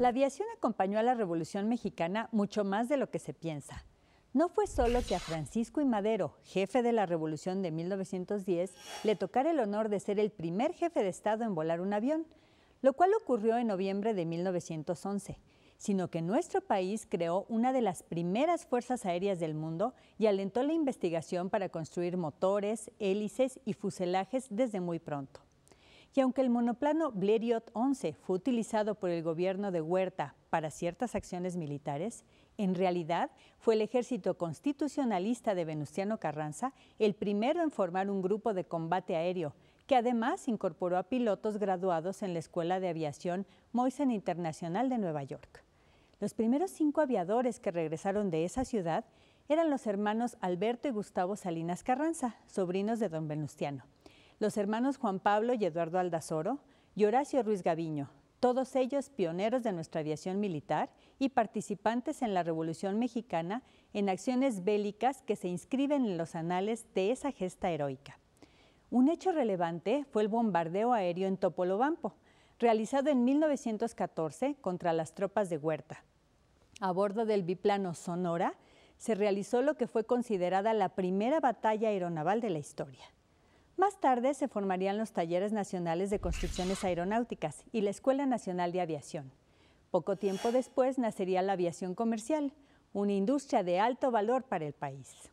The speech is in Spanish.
La aviación acompañó a la Revolución Mexicana mucho más de lo que se piensa. No fue solo que a Francisco y Madero, jefe de la Revolución de 1910, le tocara el honor de ser el primer jefe de Estado en volar un avión, lo cual ocurrió en noviembre de 1911, sino que nuestro país creó una de las primeras fuerzas aéreas del mundo y alentó la investigación para construir motores, hélices y fuselajes desde muy pronto. Y aunque el monoplano Bleriot 11 fue utilizado por el gobierno de Huerta para ciertas acciones militares, en realidad fue el ejército constitucionalista de Venustiano Carranza el primero en formar un grupo de combate aéreo, que además incorporó a pilotos graduados en la Escuela de Aviación Moisen Internacional de Nueva York. Los primeros cinco aviadores que regresaron de esa ciudad eran los hermanos Alberto y Gustavo Salinas Carranza, sobrinos de don Venustiano los hermanos Juan Pablo y Eduardo Aldazoro y Horacio Ruiz Gaviño, todos ellos pioneros de nuestra aviación militar y participantes en la Revolución Mexicana en acciones bélicas que se inscriben en los anales de esa gesta heroica. Un hecho relevante fue el bombardeo aéreo en Topolobampo, realizado en 1914 contra las tropas de Huerta. A bordo del biplano Sonora se realizó lo que fue considerada la primera batalla aeronaval de la historia. Más tarde se formarían los talleres nacionales de construcciones aeronáuticas y la Escuela Nacional de Aviación. Poco tiempo después nacería la aviación comercial, una industria de alto valor para el país.